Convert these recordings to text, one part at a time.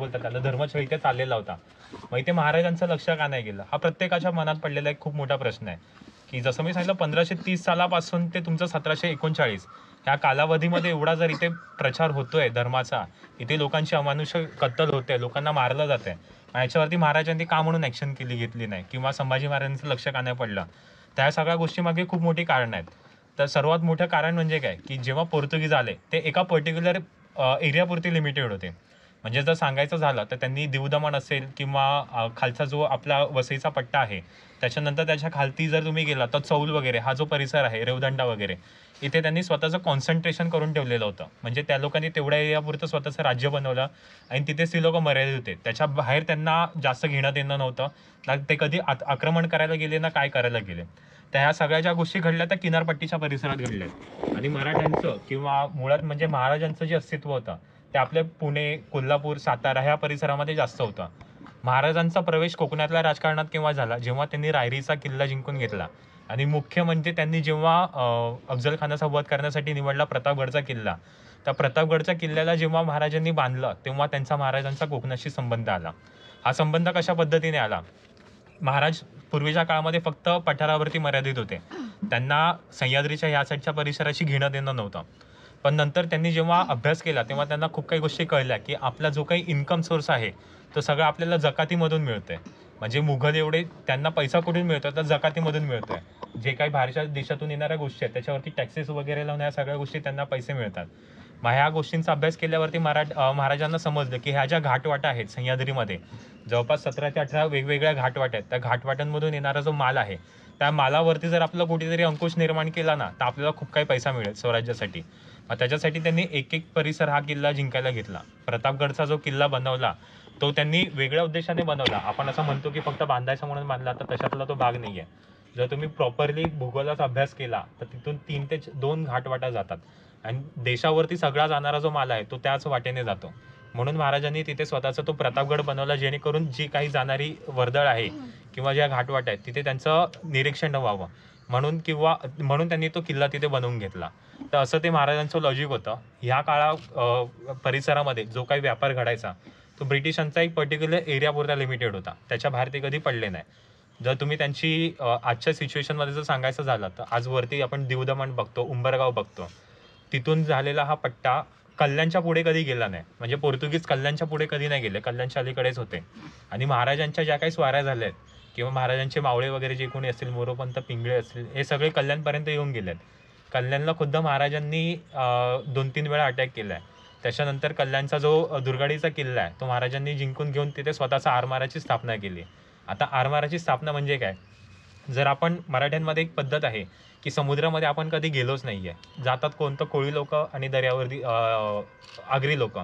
काय बोलतात त्याला धर्मछळ इथे चाललेला होता मग इथे महाराजांचं लक्ष का नाही गेलं हा प्रत्येकाच्या मनात पडलेला एक खूप मोठा प्रश्न आहे की जसं मी सांगितलं पंधराशे तीस सालापासून ते तुमचं सतराशे एकोणचाळीस ह्या कालावधीमध्ये एवढा जर इथे प्रचार होतोय धर्माचा इथे लोकांची अमानुष्य कत्तल होते लोकांना मारलं जाते याच्यावरती महाराजांनी का म्हणून ऍक्शन केली घेतली नाही किंवा संभाजी महाराजांचं लक्ष का नाही पडलं त्या सगळ्या गोष्टी मागे खूप मोठी कारण आहेत तर सर्वात मोठं कारण म्हणजे काय की जेव्हा पोर्तुगीज आले ते एका पर्टिक्युलर एरियापुरती लिमिटेड होते म्हणजे जर सांगायचं झालं तर त्यांनी दमण असेल किंवा खालचा जो आपला वसईचा पट्टा आहे त्याच्यानंतर त्याच्या खालती जर तुम्ही गेला तर चौल वगैरे हा जो परिसर आहे रेवदंडा वगैरे इथे त्यांनी स्वतःचं कॉन्सन्ट्रेशन करून ठेवलेलं होतं म्हणजे त्या लोकांनी तेवढ्या एरियापुरतं स्वतःचं राज्य बनवलं आणि तिथेच ती लोकं मर्यादित होते त्याच्या बाहेर त्यांना जास्त घेणं देणं नव्हतं ना ते कधी आक्रमण करायला गेले ना काय करायला गेले त्या ह्या सगळ्या ज्या गोष्टी घडल्या त्या किनारपट्टीच्या परिसरात घडल्या आणि मराठ्यांचं किंवा मुळात म्हणजे महाराजांचं जे अस्तित्व होतं ते आपले पुणे कोल्हापूर सातारा ह्या परिसरामध्ये जास्त होतं महाराजांचा प्रवेश कोकणातल्या राजकारणात केव्हा झाला जेव्हा त्यांनी रायरीचा किल्ला जिंकून घेतला आणि मुख्य म्हणजे त्यांनी जेव्हा अफजल खानाचा वध करण्यासाठी निवडला प्रतापगडचा किल्ला त्या प्रतापगडच्या किल्ल्याला जेव्हा महाराजांनी बांधलं तेव्हा त्यांचा महाराजांचा कोकणाशी संबंध आला हा संबंध कशा पद्धतीने आला महाराज पूर्वीच्या काळामध्ये फक्त पठारावरती मर्यादित होते त्यांना सह्याद्रीच्या या साईडच्या परिसराशी घेणं देणं नव्हतं पण नंतर त्यांनी जेव्हा अभ्यास केला तेव्हा त्यांना खूप काही गोष्टी कळल्या की आपला जो काही इन्कम सोर्स आहे तो सगळा आपल्याला जकातीमधून मिळतोय म्हणजे मुघल एवढे त्यांना पैसा कुठून मिळतो तर जकातीमधून मिळतोय जे काही बाहेरच्या देशातून येणाऱ्या गोष्टी आहेत त्याच्यावरती टॅक्सेस वगैरे लावून या सगळ्या गोष्टी त्यांना पैसे मिळतात मग ह्या गोष्टींचा अभ्यास केल्यावरती महाराज महाराजांना समजलं की ह्या ज्या घाटवाटा आहेत सह्याद्रीमध्ये जवळपास सतरा ते अठरा वेगवेगळ्या घाटवाट्या आहेत त्या घाटवाट्यांमधून येणारा जो माल आहे त्या मालावरती जर आपला कुठेतरी अंकुश निर्माण केला ना तर आपल्याला खूप काही पैसा मिळेल स्वराज्यासाठी त्याच्यासाठी त्यांनी एक एक परिसर हा किल्ला जिंकायला घेतला प्रतापगडचा जो किल्ला बनवला तो त्यांनी वेगळ्या उद्देशाने बनवला आपण असं म्हणतो की फक्त बांधायचा म्हणून बांधला तर तशातला तो भाग नाही आहे जर तुम्ही प्रॉपरली भूगोलाचा अभ्यास केला तर तिथून तीन ते दोन घाटवाटा जातात आणि देशावरती सगळा जाणारा जो माल आहे तो त्याच वाटेने जातो म्हणून महाराजांनी तिथे स्वतःचा तो प्रतापगड बनवला जेणेकरून जी काही जाणारी वर्दळ आहे किंवा ज्या घाटवाट आहेत तिथे त्यांचं निरीक्षण व्हावं म्हणून किंवा म्हणून त्यांनी तो किल्ला तिथे बनवून घेतला तर असं ते महाराजांचं लॉजिक होतं ह्या काळा परिसरामध्ये जो काही व्यापार घडायचा तो ब्रिटिशांचा एक पर्टिक्युलर एरियापुरता लिमिटेड होता त्याच्या बाहेर ते कधी पडले नाही जर तुम्ही त्यांची आजच्या सिच्युएशनमध्ये जर सांगायचं झालं तर आजवरती आपण दिवदमण बघतो उंबरगाव बघतो तिथून झालेला हा पट्टा कल्याणच्या पुढे कधी गेला नाही म्हणजे पोर्तुगीज कल्याणच्या पुढे कधी नाही गेले कल्याणच्या अलीकडेच होते आणि महाराजांच्या ज्या काही स्वाऱ्या झाल्या आहेत किंवा महाराजांचे मावळे वगैरे जे कोणी असतील मोरोपंत पिंगळे असतील हे सगळे कल्याणपर्यंत येऊन गेलेत कल्याणला खुद्द महाराजांनी दोन तीन वेळा अटॅक केला आहे त्याच्यानंतर कल्याणचा जो दुर्गाडीचा किल्ला आहे तो महाराजांनी जिंकून घेऊन तिथे स्वतःचा आरमाराची स्थापना केली आता आरमाराची स्थापना म्हणजे काय जर आपण मराठ्यांमध्ये एक पद्धत आहे की समुद्रामध्ये आपण कधी गेलोच नाही आहे जातात कोणतं कोळी लोक आणि दर्यावरती आगरी लोक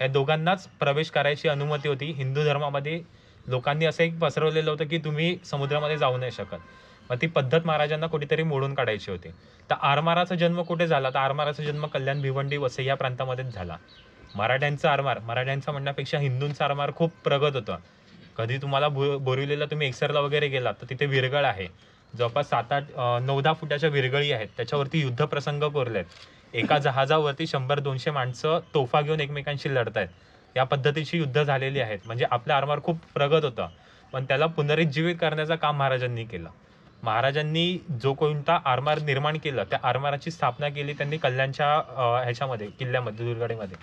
या दोघांनाच प्रवेश करायची अनुमती होती हिंदू धर्मामध्ये लोकांनी असं एक पसरवलेलं होतं की तुम्ही समुद्रामध्ये जाऊ नाही शकत मग ती पद्धत महाराजांना कुठेतरी मोडून काढायची होती तर आरमाराचा जन्म कुठे झाला तर आरमाराचा जन्म कल्याण भिवंडी वसई या प्रांतामध्येच झाला मराठ्यांचा आरमार मराठ्यांचा म्हणण्यापेक्षा हिंदूंचा आरमार खूप प्रगत होता कधी तुम्हाला बो बोरिवलीला तुम्ही एक्सरला वगैरे गेलात तर तिथे विरगळ आहे जवळपास सात आठ नऊ दहा फुटाच्या विरगळी आहेत त्याच्यावरती युद्धप्रसंग कोरले आहेत एका जहाजावरती शंभर दोनशे माणसं तोफा घेऊन एकमेकांशी लढत आहेत या पद्धतीची युद्ध झालेली आहेत म्हणजे आपलं आरमार खूप प्रगत होतं पण त्याला पुनरुज्जीवित करण्याचं काम महाराजांनी केलं महाराजांनी जो कोणता आरमार निर्माण केलं त्या आरमाराची स्थापना केली त्यांनी कल्याणच्या ह्याच्यामध्ये किल्ल्यामध्ये दुर्गडीमध्ये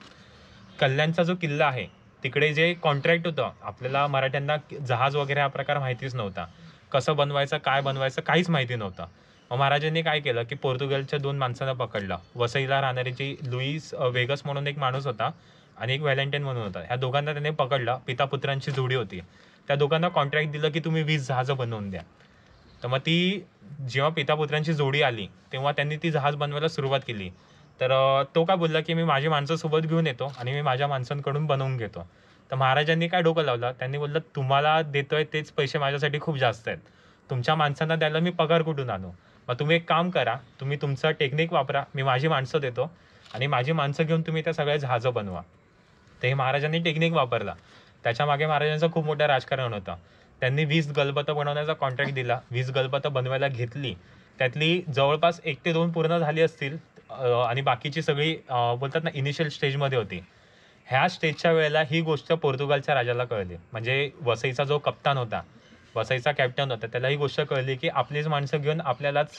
कल्याणचा जो किल्ला आहे तिकडे जे कॉन्ट्रॅक्ट होतं आपल्याला मराठ्यांना जहाज वगैरे हा प्रकार माहितीच नव्हता कसं बनवायचं काय बनवायचं काहीच माहिती नव्हतं मग महाराजांनी काय केलं की पोर्तुगालच्या दोन माणसांना पकडलं वसईला राहणारी जी लुईस वेगस म्हणून एक माणूस होता आणि एक व्हॅलेंटाईन म्हणून होता ह्या दोघांना त्याने पकडलं पिता पुत्रांची जोडी होती त्या दोघांना कॉन्ट्रॅक्ट दिलं की तुम्ही वीस जहाजं बनवून द्या तर मग ती जेव्हा पिता पुत्रांची जोडी आली तेव्हा त्यांनी ती जहाज बनवायला सुरुवात केली तर तो काय बोलला की मी माझी माणसं घेऊन येतो आणि मी माझ्या माणसांकडून बनवून घेतो तर महाराजांनी काय डोकं लावलं त्यांनी बोललं तुम्हाला देतोय तेच पैसे माझ्यासाठी खूप जास्त आहेत तुमच्या माणसांना द्यायला मी पगार कुठून आणू मग तुम्ही एक काम करा तुम्ही तुमचं टेक्निक वापरा मी माझी माणसं देतो आणि माझी माणसं घेऊन तुम्ही त्या सगळ्या जहाजं बनवा ते महाराजांनी टेक्निक वापरला त्याच्या मागे महाराजांचं खूप मोठं राजकारण होतं त्यांनी वीस गलबतं बनवण्याचा कॉन्ट्रॅक्ट दिला वीस गलबतं बनवायला घेतली त्यातली जवळपास एक ते दोन पूर्ण झाली असतील आणि बाकीची सगळी बोलतात ना इनिशियल स्टेजमध्ये होती ह्या स्टेजच्या वेळेला ही गोष्ट पोर्तुगालच्या राजाला कळली म्हणजे वसईचा जो कप्तान होता वसईचा कॅप्टन होता त्याला ही गोष्ट कळली की आपलीच माणसं घेऊन आपल्यालाच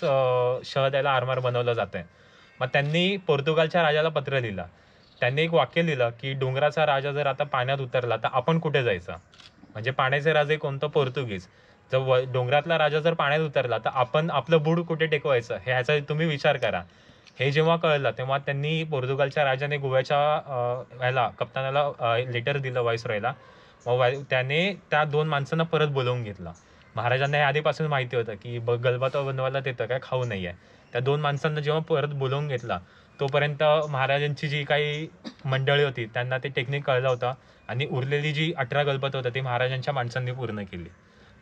शह द्यायला आरमार बनवलं जात आहे मग त्यांनी पोर्तुगालच्या राजाला पत्र लिहिलं त्यांनी एक वाक्य लिहिलं की डोंगराचा राजा जर आता पाण्यात उतरला तर आपण कुठे जायचं म्हणजे पाण्याचे राजे कोणतं पोर्तुगीज जर व डोंगरातला राजा जर पाण्यात उतरला तर आपण आपलं बुड कुठे टेकवायचं हे ह्याचा तुम्ही विचार करा हे जेव्हा कळलं तेव्हा त्यांनी पोर्तुगालच्या राजाने गोव्याच्या ह्याला कप्तानाला लेटर दिलं रॉयला व त्याने त्या दोन माणसांना परत बोलवून घेतलं महाराजांना हे आधीपासून माहिती होतं की ब गलबा तो बनवायला देतं काय खाऊ नाही आहे त्या दोन माणसांना जेव्हा परत बोलवून घेतला तोपर्यंत महाराजांची जी काही मंडळी होती त्यांना ते टेक्निक कळलं होतं आणि उरलेली जी अठरा गलबत होती ती महाराजांच्या माणसांनी पूर्ण केली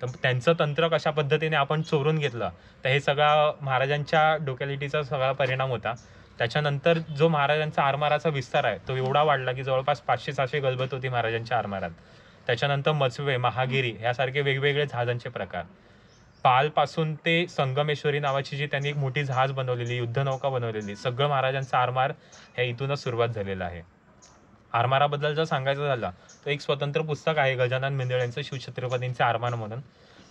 तर त्यांचं तंत्र कशा पद्धतीने आपण चोरून घेतलं तर हे सगळा महाराजांच्या डोक्यालिटीचा सगळा परिणाम होता त्याच्यानंतर जो महाराजांचा आरमाराचा विस्तार आहे तो एवढा वाढला की जवळपास पाचशे सहाशे गलबत होती महाराजांच्या आरमारात त्याच्यानंतर मचवे महागिरी यासारखे वेगवेगळे जहाजांचे प्रकार पालपासून ते संगमेश्वरी नावाची जी त्यांनी एक मोठी जहाज बनवलेली युद्धनौका बनवलेली सगळं महाराजांचा आरमार ह्या इथूनच सुरुवात झालेला आहे आरमाराबद्दल जर सांगायचं झालं तर एक स्वतंत्र पुस्तक आहे गजानन मिंदळ यांचं शिवछत्रपतींचे आरमार म्हणून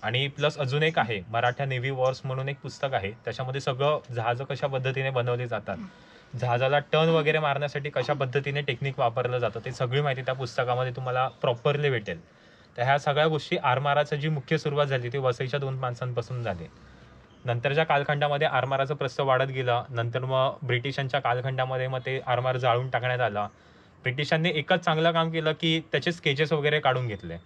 आणि प्लस अजून एक आहे मराठा नेव्ही वॉर्स म्हणून एक पुस्तक आहे त्याच्यामध्ये सगळं जहाजं कशा पद्धतीने बनवली जातात जहाजाला टर्न वगैरे मारण्यासाठी कशा पद्धतीने टेक्निक वापरलं जातं ते सगळी माहिती त्या पुस्तकामध्ये तुम्हाला प्रॉपरली भेटेल तर ह्या सगळ्या गोष्टी आरमाराचं जी मुख्य सुरुवात झाली ती वसईच्या दोन माणसांपासून झाली नंतरच्या कालखंडामध्ये आरमाराचं प्रस्ताव वाढत गेला नंतर मग ब्रिटिशांच्या कालखंडामध्ये मग ते आरमार जाळून टाकण्यात आला ब्रिटिशांनी एकच चांगलं काम केलं की त्याचे स्केचेस वगैरे काढून घेतले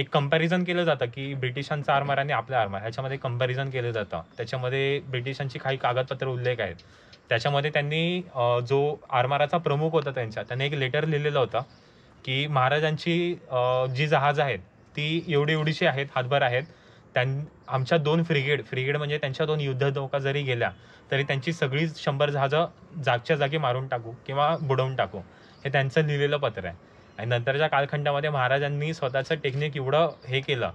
एक कंपॅरिझन केलं जातं की ब्रिटिशांचा आरमार आणि आपला आरमार ह्याच्यामध्ये कंपॅरिझन केलं जातं त्याच्यामध्ये ब्रिटिशांची काही कागदपत्र उल्लेख आहेत त्याच्यामध्ये त्यांनी जो आरमाराचा प्रमुख होता त्यांचा त्यांनी एक लेटर लिहिलेला होता की महाराजांची जी जहाज आहेत ती एवढी एवढीशी आहेत हातभार आहेत त्यां आमच्या दोन फ्रिगेड फ्रिगेड म्हणजे त्यांच्या दोन युद्ध नौका जरी गेल्या तरी त्यांची सगळी शंभर जहाजं जागच्या जागी मारून टाकू किंवा बुडवून टाकू हे त्यांचं लिहिलेलं पत्र आहे आणि नंतरच्या कालखंडामध्ये महाराजांनी स्वतःचं टेक्निक एवढं हे केलं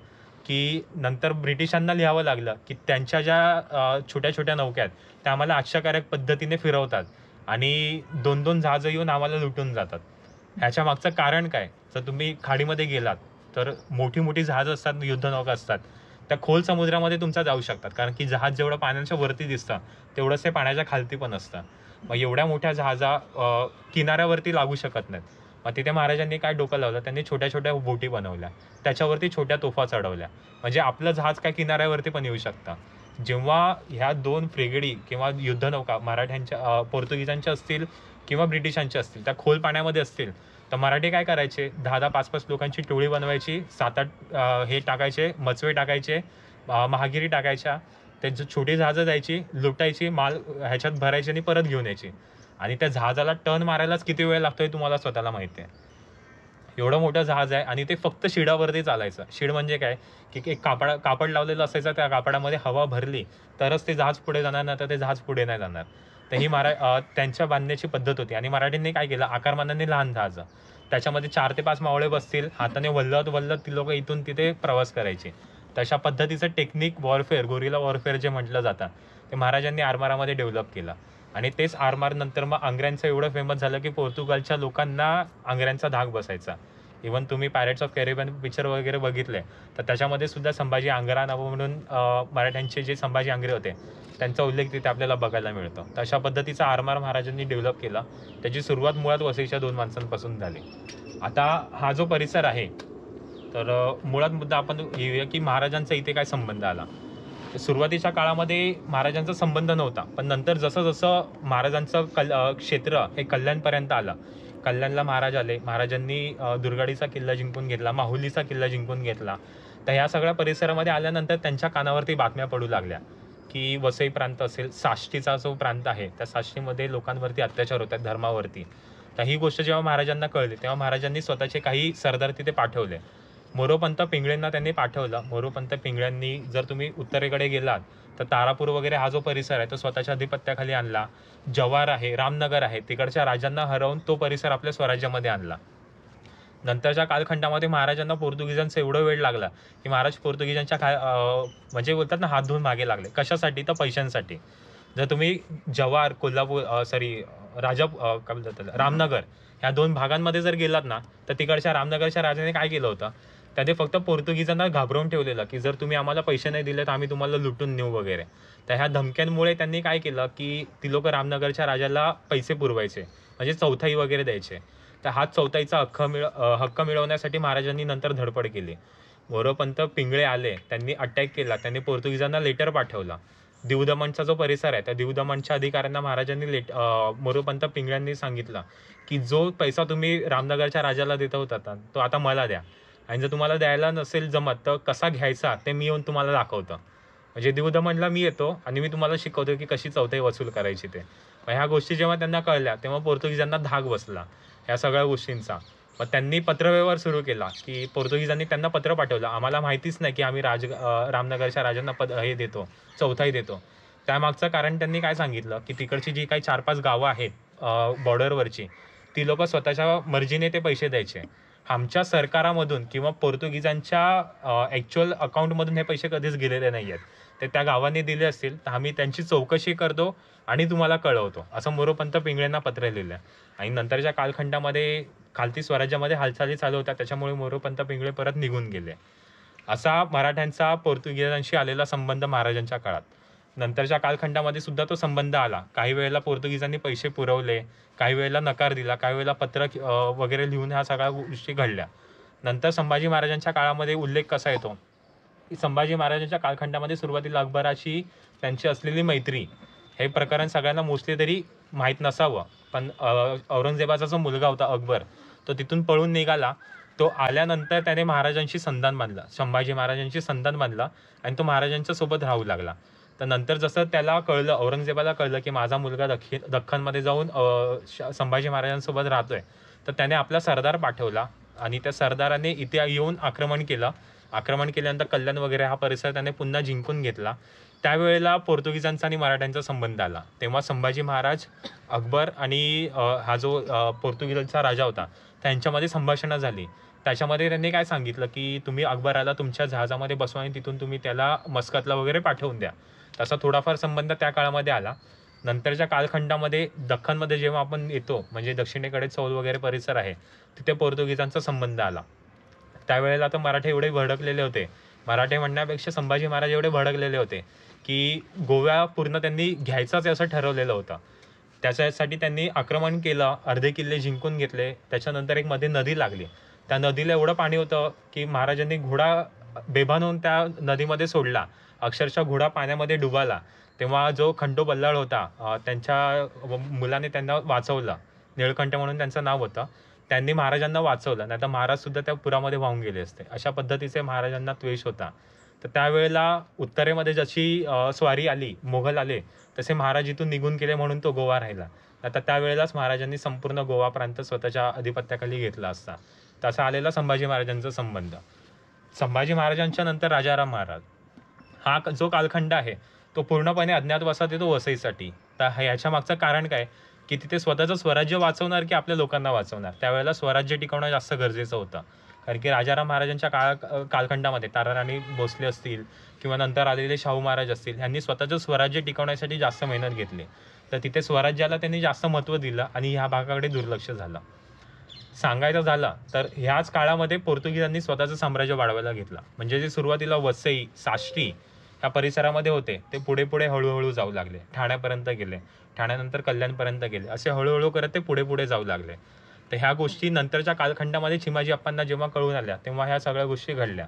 की नंतर ब्रिटिशांना लिहावं लागलं की त्यांच्या ज्या छोट्या छोट्या नौक्या आहेत त्या आम्हाला आश्चर्यकारक पद्धतीने फिरवतात आणि दोन दोन जहाजं येऊन आम्हाला लुटून जातात ह्याच्या मागचं कारण काय जर तुम्ही खाडीमध्ये गेलात तर मोठी मोठी जहाज असतात युद्धनौका असतात त्या खोल समुद्रामध्ये तुमचा जाऊ शकतात कारण की जहाज जेवढं पाण्याच्या वरती दिसतं तेवढंच ते पाण्याच्या खालती पण असतं मग एवढ्या मोठ्या जहाजा किनाऱ्यावरती लागू शकत नाहीत मग तिथे महाराजांनी काय डोकं लावलं त्यांनी छोट्या छोट्या बोटी बनवल्या त्याच्यावरती छोट्या तोफा चढवल्या म्हणजे आपलं जहाज काय किनाऱ्यावरती पण येऊ शकतं जेव्हा ह्या दोन फ्रेगडी किंवा युद्धनौका मराठ्यांच्या पोर्तुगीजांच्या असतील किंवा ब्रिटिशांच्या असतील त्या खोल पाण्यामध्ये असतील तर मराठे काय करायचे दहा दहा पाच पाच लोकांची टोळी बनवायची सात आठ हे टाकायचे मचवे टाकायचे महागिरी टाकायच्या त्यांची छोटी जहाजं जायची लुटायची माल ह्याच्यात भरायची आणि परत घेऊन यायची आणि त्या जहाजाला टर्न मारायलाच किती वेळ लागतोय तुम्हाला स्वतःला माहिती आहे एवढं मोठं जहाज आहे आणि ते फक्त शिडावरती चालायचं शिड म्हणजे काय की एक कापड कापड लावलेलं असायचं त्या कापडामध्ये हवा भरली तरच ते जहाज पुढे जाणार नाही तर ते जहाज पुढे नाही जाणार तर ही मरा त्यांच्या बांधण्याची पद्धत होती आणि मराठींनी काय केलं आकारमानाने लहान जहाज त्याच्यामध्ये चार ते पाच मावळे बसतील हाताने वल्लत वल्लत ती लोक इथून तिथे प्रवास करायचे तशा पद्धतीचं टेक्निक वॉरफेअर गोरिला वॉरफेअर जे म्हटलं जातं ते महाराजांनी आरमारामध्ये डेव्हलप केलं आणि तेच आरमार नंतर मग आंग्र्यांचं एवढं फेमस झालं की पोर्तुगालच्या लोकांना आंग्र्यांचा धाक बसायचा इवन तुम्ही पॅरेट्स ऑफ कॅरेबियन पिक्चर वगैरे बघितले तर त्याच्यामध्ये सुद्धा संभाजी आंग्रा नावं म्हणून मराठ्यांचे जे संभाजी आंग्रे होते त्यांचा उल्लेख तिथे आपल्याला बघायला मिळतो तर अशा पद्धतीचा आरमार महाराजांनी डेव्हलप केला त्याची सुरुवात मुळात वसईच्या दोन माणसांपासून झाली आता हा जो परिसर आहे तर मुळात मुद्दा आपण घेऊया की महाराजांचा इथे काय संबंध आला सुरुवातीच्या काळामध्ये महाराजांचा संबंध नव्हता पण नंतर जसं जसं महाराजांचं कल क्षेत्र हे कल्याणपर्यंत आलं कल्याणला महाराज आले महाराजांनी दुर्गाडीचा किल्ला जिंकून घेतला माहुलीचा किल्ला जिंकून घेतला तर ह्या सगळ्या परिसरामध्ये आल्यानंतर त्यांच्या कानावरती बातम्या पडू लागल्या की वसई प्रांत असेल साष्टीचा जो प्रांत आहे त्या साष्टीमध्ये लोकांवरती अत्याचार होतात धर्मावरती तर ही गोष्ट जेव्हा महाराजांना कळली तेव्हा महाराजांनी स्वतःचे काही सरदार तिथे पाठवले मोरोपंत पिंगळेंना त्यांनी पाठवलं मोरोपंत पिंगळ्यांनी जर तुम्ही उत्तरेकडे गेलात तर तारापूर वगैरे हा जो परिसर आहे तो स्वतःच्या अधिपत्याखाली आणला जव्हार आहे रामनगर आहे तिकडच्या राजांना हरवून तो परिसर आपल्या स्वराज्यामध्ये आणला नंतरच्या कालखंडामध्ये महाराजांना पोर्तुगीजांचा एवढं वेळ लागला की महाराज पोर्तुगीजांच्या खा म्हणजे बोलतात ना हात धुवून मागे लागले कशासाठी तर पैशांसाठी जर तुम्ही जव्हार कोल्हापूर सॉरी राजा काय बोलतात रामनगर ह्या दोन भागांमध्ये जर गेलात ना तर तिकडच्या रामनगरच्या राजाने काय केलं होतं त्याने फक्त पोर्तुगीजांना घाबरवून ठेवलेलं की जर तुम्ही आम्हाला पैसे नाही दिले तर आम्ही तुम्हाला लुटून नेऊ वगैरे तर ह्या धमक्यांमुळे त्यांनी काय केलं की ती लोक रामनगरच्या राजाला पैसे पुरवायचे म्हणजे चौथाई वगैरे द्यायचे तर हाच चौथाईचा हक्क मिळ हक्क मिळवण्यासाठी महाराजांनी नंतर धडपड केली मोरोपंत पिंगळे आले त्यांनी अटॅक केला त्यांनी पोर्तुगीजांना लेटर पाठवला दिवदमणचा जो परिसर आहे त्या दिवदमणच्या अधिकाऱ्यांना महाराजांनी लेट मोरोपंत पिंगळ्यांनी सांगितलं की जो पैसा तुम्ही रामनगरच्या राजाला देत होता तो आता मला द्या आणि जर तुम्हाला द्यायला नसेल जमत तर कसा घ्यायचा ते मी येऊन तुम्हाला दाखवतं म्हणजे देवद म्हणला मी येतो आणि मी तुम्हाला शिकवतो की कशी चौथाई वसूल करायची ते मग ह्या गोष्टी जेव्हा त्यांना कळल्या तेव्हा पोर्तुगीजांना धाग बसला ह्या सगळ्या गोष्टींचा मग त्यांनी पत्रव्यवहार सुरू केला की पोर्तुगीजांनी त्यांना पत्र पाठवलं आम्हाला माहितीच नाही की आम्ही राज रामनगरच्या राजांना पद हे देतो चौथाई देतो त्यामागचं कारण त्यांनी काय सांगितलं की तिकडची जी काही चार पाच गावं आहेत बॉर्डरवरची ती लोकं स्वतःच्या मर्जीने ते पैसे द्यायचे आमच्या सरकारामधून किंवा पोर्तुगीजांच्या ॲक्च्युअल अकाउंटमधून हे पैसे कधीच गेलेले नाही आहेत ते त्या गावांनी दिले असतील तर आम्ही त्यांची चौकशी करतो आणि तुम्हाला कळवतो असं मोरोपंत पिंगळेंना पत्र लिहिलं आणि नंतरच्या कालखंडामध्ये खालती स्वराज्यामध्ये हालचाली चालू होत्या त्याच्यामुळे मोरोपंत पिंगळे परत निघून गेले असा मराठ्यांचा पोर्तुगीजांशी आलेला संबंध महाराजांच्या काळात नंतरच्या कालखंडामध्ये सुद्धा तो संबंध आला काही वेळेला पोर्तुगीजांनी पैसे पुरवले काही वेळेला नकार दिला काही वेळेला पत्र वगैरे लिहून ह्या सगळ्या गोष्टी घडल्या नंतर संभाजी महाराजांच्या काळामध्ये उल्लेख कसा येतो की संभाजी महाराजांच्या कालखंडामध्ये सुरुवातीला अकबराशी त्यांची असलेली मैत्री हे प्रकरण सगळ्यांना मोस्टली तरी माहीत नसावं पण औरंगजेबाचा जो मुलगा होता अकबर तो तिथून पळून निघाला तो आल्यानंतर त्याने महाराजांशी संधान बांधला संभाजी महाराजांशी संधान बांधला आणि तो महाराजांच्या सोबत राहू लागला तर नंतर जसं त्याला कळलं औरंगजेबाला कळलं की माझा मुलगा दखी दख्खनमध्ये जाऊन संभाजी महाराजांसोबत राहतोय तर त्याने आपला सरदार पाठवला आणि त्या सरदाराने इथे येऊन आक्रमण केलं आक्रमण केल्यानंतर कल्याण वगैरे हा परिसर त्याने पुन्हा जिंकून घेतला त्यावेळेला पोर्तुगीजांचा आणि मराठ्यांचा संबंध आला तेव्हा संभाजी महाराज अकबर आणि हा जो पोर्तुगीजांचा राजा होता त्यांच्यामध्ये संभाषणं झाली त्याच्यामध्ये त्यांनी काय सांगितलं की तुम्ही अकबराला तुमच्या जहाजामध्ये बसवा आणि तिथून तुम्ही त्याला मस्कतला वगैरे पाठवून द्या तसा थोडाफार संबंध त्या काळामध्ये आला नंतरच्या कालखंडामध्ये दख्खनमध्ये जेव्हा आपण येतो म्हणजे दक्षिणेकडे चौल वगैरे परिसर आहे तिथे पोर्तुगीजांचा संबंध आला त्यावेळेला तर मराठे एवढे भडकलेले होते मराठे म्हणण्यापेक्षा संभाजी महाराज एवढे भडकलेले होते की गोव्या पूर्ण त्यांनी घ्यायचाच असं ठरवलेलं होतं त्याच्यासाठी त्यांनी आक्रमण केलं अर्धे किल्ले जिंकून घेतले त्याच्यानंतर एक मध्ये नदी लागली त्या नदीला एवढं पाणी होतं की महाराजांनी घोडा बेभान होऊन त्या नदीमध्ये सोडला अक्षरशः घोडा पाण्यामध्ये डुबाला तेव्हा जो खंडो बल्लाळ होता त्यांच्या मुलाने त्यांना वाचवलं निळकंठ म्हणून त्यांचं नाव होतं त्यांनी महाराजांना वाचवलं नाही तर महाराज सुद्धा त्या पुरामध्ये वाहून गेले असते अशा पद्धतीचे महाराजांना द्वेष होता तर त्यावेळेला उत्तरेमध्ये जशी स्वारी आली मोघल आले तसे महाराज इथून निघून गेले म्हणून तो गोवा राहिला आता त्यावेळेलाच महाराजांनी संपूर्ण गोवा प्रांत स्वतःच्या अधिपत्याखाली घेतला असता तसा आलेला संभाजी महाराजांचा संबंध संभाजी महाराजांच्या नंतर राजाराम महाराज हा जो कालखंड आहे तो पूर्णपणे अज्ञात वसात येतो वसईसाठी तर ह्याच्या मागचं कारण काय की तिथे स्वतःचं स्वराज्य वाचवणार की आपल्या लोकांना वाचवणार त्यावेळेला स्वराज्य टिकवणं जास्त गरजेचं होतं कारण की राजाराम महाराजांच्या काळ कालखंडामध्ये ताराराणी भोसले असतील किंवा नंतर आलेले शाहू महाराज असतील ह्यांनी स्वतःचं स्वराज्य टिकवण्यासाठी जास्त मेहनत घेतली तर तिथे स्वराज्याला त्यांनी जास्त महत्त्व दिलं आणि ह्या भागाकडे दुर्लक्ष झालं सांगायचं झालं तर ह्याच काळामध्ये पोर्तुगीजांनी स्वतःचं साम्राज्य वाढवायला घेतला म्हणजे जे सुरुवातीला वसई साष्टी ह्या परिसरामध्ये होते ते पुढे पुढे हळूहळू जाऊ लागले ठाण्यापर्यंत गेले ठाण्यानंतर कल्याणपर्यंत गेले असे हळूहळू करत ते पुढे पुढे जाऊ लागले तर ह्या गोष्टी नंतरच्या कालखंडामध्ये चिमाजी अप्पांना जेव्हा कळून आल्या तेव्हा ह्या सगळ्या गोष्टी घडल्या